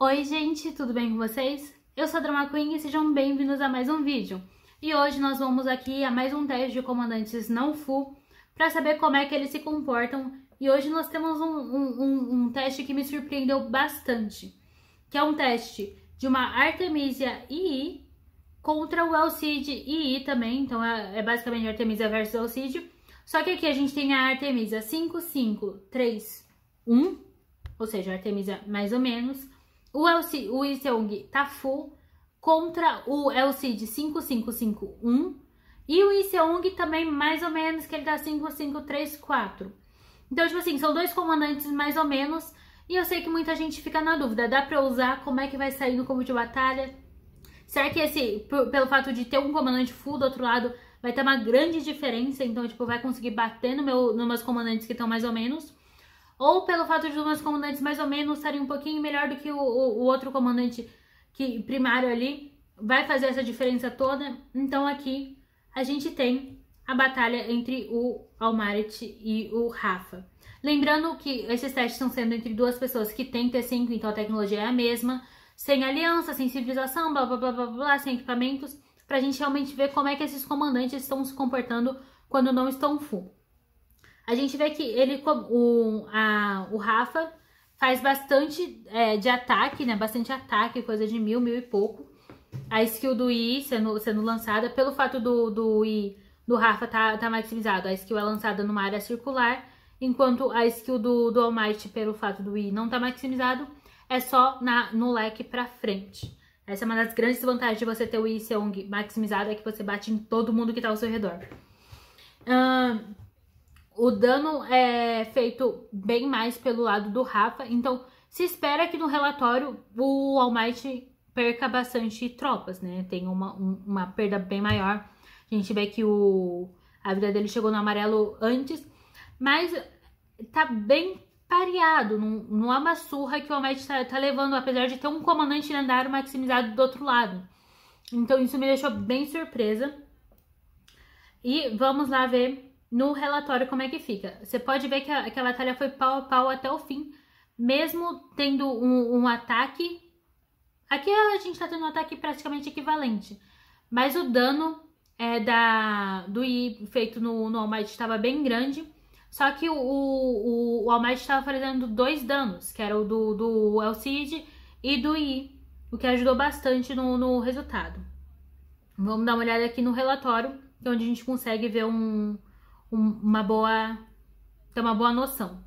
Oi gente, tudo bem com vocês? Eu sou a Drama Queen e sejam bem-vindos a mais um vídeo. E hoje nós vamos aqui a mais um teste de comandantes não full para saber como é que eles se comportam. E hoje nós temos um, um, um, teste que me surpreendeu bastante, que é um teste de uma Artemisia II contra o Alcide II também, então é, é basicamente Artemisia versus Alcide. Só que aqui a gente tem a Artemisia 5531, ou seja, Artemisia mais ou menos, o, Elci, o tá full contra o Elcid 5551 e o Iseung também mais ou menos que ele dá 5534. Então, tipo assim, são dois comandantes mais ou menos e eu sei que muita gente fica na dúvida, dá pra usar, como é que vai sair no combo de batalha? Será que esse, pelo fato de ter um comandante full do outro lado, vai ter uma grande diferença? Então, tipo, vai conseguir bater no meu, nos meus comandantes que estão mais ou menos? ou pelo fato de os meus comandantes mais ou menos estarem um pouquinho melhor do que o, o, o outro comandante que primário ali, vai fazer essa diferença toda. Então aqui a gente tem a batalha entre o Almaret e o Rafa. Lembrando que esses testes estão sendo entre duas pessoas que têm T5, então a tecnologia é a mesma, sem aliança, sem civilização, blá blá blá blá, blá sem equipamentos, pra gente realmente ver como é que esses comandantes estão se comportando quando não estão full a gente vê que ele, o, a, o Rafa faz bastante é, de ataque, né? Bastante ataque, coisa de mil, mil e pouco. A skill do I sendo, sendo lançada, pelo fato do, do I, do Rafa tá, tá maximizado, a skill é lançada numa área circular, enquanto a skill do, do All Might, pelo fato do I não tá maximizado, é só na, no leque pra frente. Essa é uma das grandes vantagens de você ter o I Seong maximizado, é que você bate em todo mundo que tá ao seu redor. Ahn... O dano é feito bem mais pelo lado do Rafa, então se espera que no relatório o Almighty perca bastante tropas, né? Tem uma, um, uma perda bem maior. A gente vê que o, a vida dele chegou no amarelo antes, mas tá bem pareado, não, não é uma surra que o Almighty tá, tá levando, apesar de ter um comandante lendário maximizado do outro lado. Então isso me deixou bem surpresa. E vamos lá ver no relatório como é que fica. Você pode ver que a, que a batalha foi pau a pau até o fim, mesmo tendo um, um ataque. Aqui a gente está tendo um ataque praticamente equivalente, mas o dano é, da, do I feito no, no Almighty estava bem grande. Só que o, o, o Almighty estava fazendo dois danos, que era o do, do Elcid e do I, o que ajudou bastante no, no resultado. Vamos dar uma olhada aqui no relatório, é onde a gente consegue ver um, uma boa ter uma boa noção.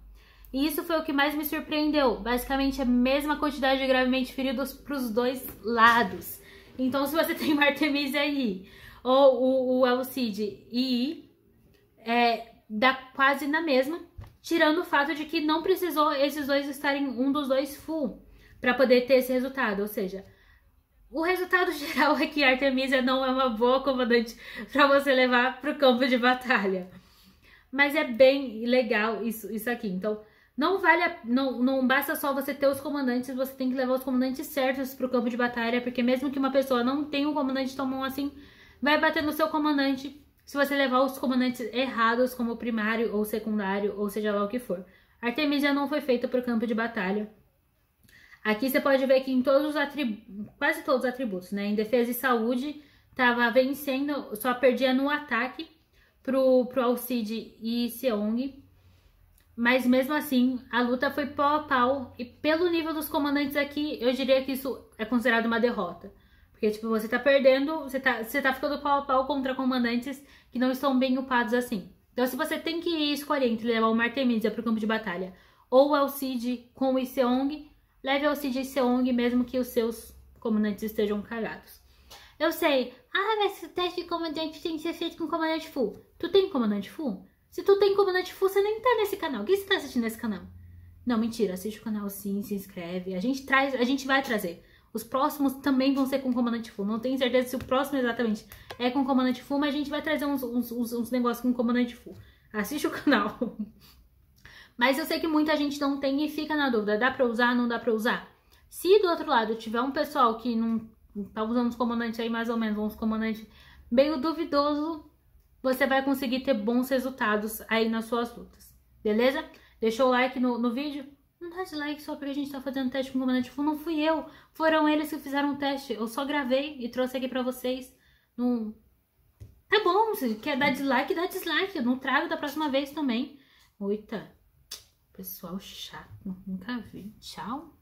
E isso foi o que mais me surpreendeu. Basicamente a mesma quantidade de gravemente feridos para os dois lados. Então se você tem uma Artemisia aí ou o, o e é, dá quase na mesma, tirando o fato de que não precisou esses dois estarem um dos dois full para poder ter esse resultado, ou seja, o resultado geral é que Artemisia não é uma boa comandante para você levar para o campo de batalha. Mas é bem legal isso, isso aqui. Então, não vale a, não, não basta só você ter os comandantes, você tem que levar os comandantes certos para o campo de batalha, porque mesmo que uma pessoa não tenha um comandante tão bom assim, vai bater no seu comandante se você levar os comandantes errados, como primário ou secundário, ou seja lá o que for. Artemisia não foi feita para o campo de batalha. Aqui você pode ver que em todos os atributos, quase todos os atributos, né? Em defesa e saúde, estava vencendo, só perdia no ataque pro, pro Alcide e Seong. Mas mesmo assim, a luta foi pau a pau. E pelo nível dos comandantes aqui, eu diria que isso é considerado uma derrota. Porque, tipo, você tá perdendo, você tá, você tá ficando pau a pau contra comandantes que não estão bem upados assim. Então, se você tem que escolher entre levar o Artemisia pro campo de batalha ou Alcide com o Iseong, leve Alcide e Iseong mesmo que os seus comandantes estejam cagados. Eu sei, ah, mas o teste de comandante tem que ser feito com comandante full. Tu tem comandante full? Se tu tem comandante full, você nem tá nesse canal. Quem você tá assistindo nesse canal? Não, mentira. Assiste o canal sim, se inscreve. A gente traz, a gente vai trazer. Os próximos também vão ser com comandante full. Não tenho certeza se o próximo exatamente é com comandante full, mas a gente vai trazer uns, uns, uns, uns negócios com comandante full. Assiste o canal. Mas eu sei que muita gente não tem e fica na dúvida, dá pra usar, não dá pra usar? Se do outro lado tiver um pessoal que não tá usando os comandantes aí mais ou menos, uns comandantes meio duvidoso, você vai conseguir ter bons resultados aí nas suas lutas, beleza? Deixou o like no, no vídeo? Não dá de like só porque a gente tá fazendo teste com o comandante. Não fui eu, foram eles que fizeram o teste. Eu só gravei e trouxe aqui pra vocês. Não... Tá bom, se quer dar dislike, dá dislike. Eu não trago da próxima vez também. Oita, pessoal chato, nunca vi. Tchau.